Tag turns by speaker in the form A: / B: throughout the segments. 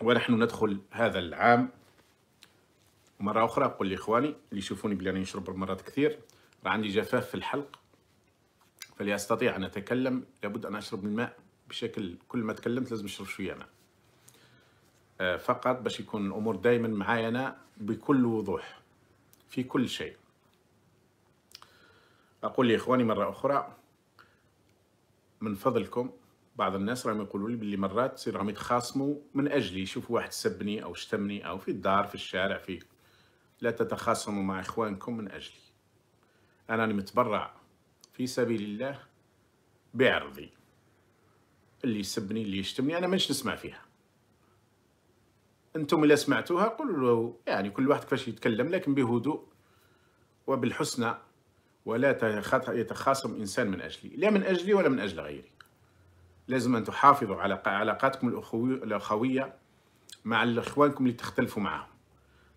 A: ونحن ندخل هذا العام مرة أخرى أقول لإخواني اللي يشوفوني بلي راني نشرب مرات كثير راه عندي جفاف في الحلق فلي أستطيع أن أتكلم لابد أن أشرب الماء بشكل كل ما تكلمت لازم أشرب شوية ماء آه، فقط باش يكون الأمور دائما معايا أنا بكل وضوح في كل شيء أقول لإخواني مرة أخرى من فضلكم بعض الناس راهم يقولوا لي باللي مرات راهم يتخاصموا من اجلي يشوفوا واحد سبني او شتمني او في الدار في الشارع في لا تتخاصموا مع اخوانكم من اجلي انا متبرع في سبيل الله بعرضي اللي يسبني اللي يشتمني انا مانيش نسمع فيها انتم الا سمعتوها قولوا يعني كل واحد كيفاش يتكلم لكن بهدوء وبالحسنى ولا يتخاصم انسان من اجلي لا من اجلي ولا من اجل غيري لازم أن تحافظوا على علاقاتكم الأخوية مع إخوانكم اللي تختلفوا معهم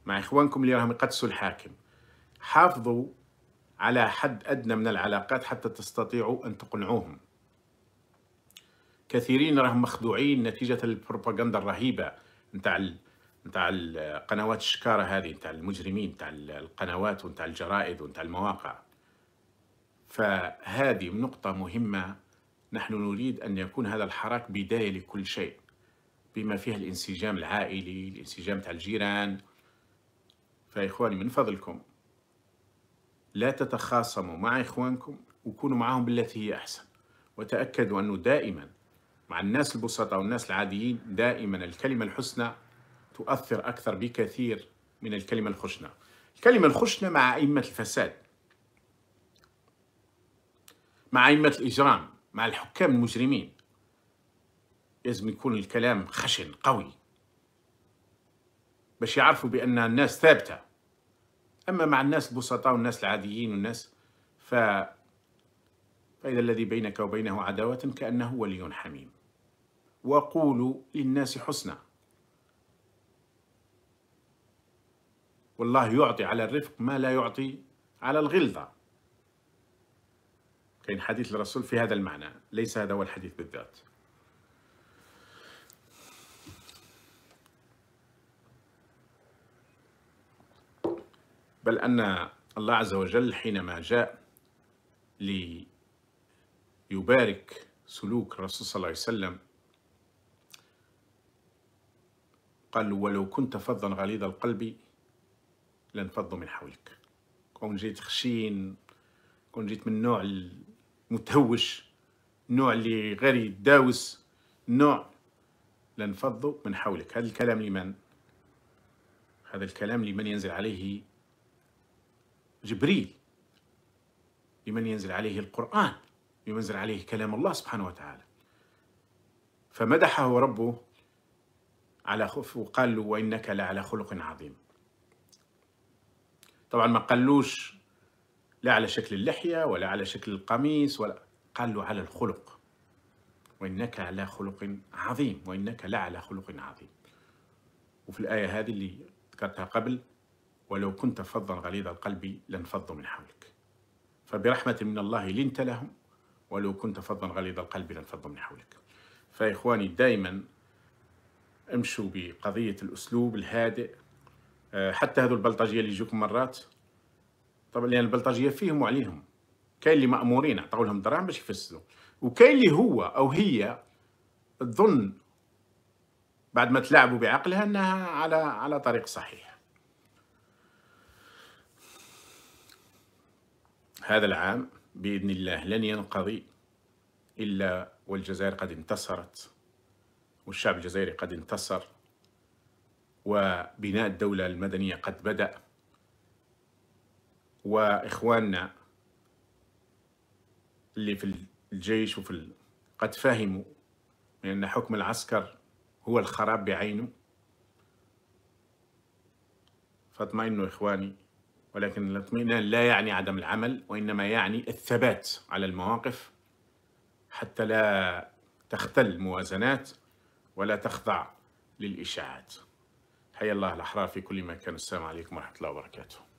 A: مع إخوانكم اللي راهم يقدسوا الحاكم حافظوا على حد أدنى من العلاقات حتى تستطيعوا أن تقنعوهم كثيرين راهم مخدوعين نتيجة البروباغندا الرهيبة نتاع نتاع القنوات الشكارة هذه نتاع المجرمين نتاع القنوات ونتاع الجرائد ونتاع المواقع فهذه نقطة مهمة نحن نريد أن يكون هذا الحراك بداية لكل شيء بما فيه الانسجام العائلي الانسجام تاع الجيران فإخواني من فضلكم لا تتخاصموا مع إخوانكم وكونوا معهم بالتي هي أحسن وتأكدوا أنه دائما مع الناس البسطاء والناس العاديين دائما الكلمة الحسنى تؤثر أكثر بكثير من الكلمة الخشنة الكلمة الخشنة مع أئمة الفساد مع أئمة الإجرام مع الحكام المجرمين لازم يكون الكلام خشن قوي باش يعرفوا بأن الناس ثابتة أما مع الناس البسطاء والناس العاديين والناس ف... فإذا الذي بينك وبينه عداوة كأنه ولي حميم وقولوا للناس حسنى والله يعطي على الرفق ما لا يعطي على الغلظة كاين حديث للرسول في هذا المعنى ليس هذا هو الحديث بالذات بل أن الله عز وجل حينما جاء ليبارك سلوك الرسول صلى الله عليه وسلم قال ولو كنت فظا غليظ القلب لانفضوا من حولك كون جيت خشين كون جيت من نوع متهوش نوع اللي غير يداوس نوع لنفضوا من حولك هذا الكلام لمن هذا الكلام لمن ينزل عليه جبريل لمن ينزل عليه القرآن لمن ينزل عليه كلام الله سبحانه وتعالى فمدحه ربه على خف وقال له وإنك لعلى خلق عظيم طبعا ما قالوش لا على شكل اللحية ولا على شكل القميص ولا قال له على الخلق وإنك على خلق عظيم وإنك لا على خلق عظيم وفي الآية هذه اللي ذكرتها قبل ولو كنت فظا غليظ القلب لانفضوا من حولك فبرحمة من الله لنت لهم ولو كنت فظا غليظ القلب لانفضوا من حولك فإخواني دائما امشوا بقضية الأسلوب الهادئ آه، حتى هذو البلطجية اللي يجوكم مرات طبعا لان البلطجيه فيهم وعليهم كاين اللي مامورين عطاو لهم دراهم باش يفسدوا وكاين اللي هو او هي تظن بعد ما تلعبوا بعقلها انها على على طريق صحيح هذا العام باذن الله لن ينقضي الا والجزائر قد انتصرت والشعب الجزائري قد انتصر وبناء الدوله المدنيه قد بدا واخواننا اللي في الجيش وفي ال... قد فهموا ان حكم العسكر هو الخراب بعينه فاطمئنوا اخواني ولكن الاطمئنان لا يعني عدم العمل وانما يعني الثبات على المواقف حتى لا تختل موازنات ولا تخضع للاشاعات حيا الله الاحرار في كل مكان السلام عليكم ورحمه الله وبركاته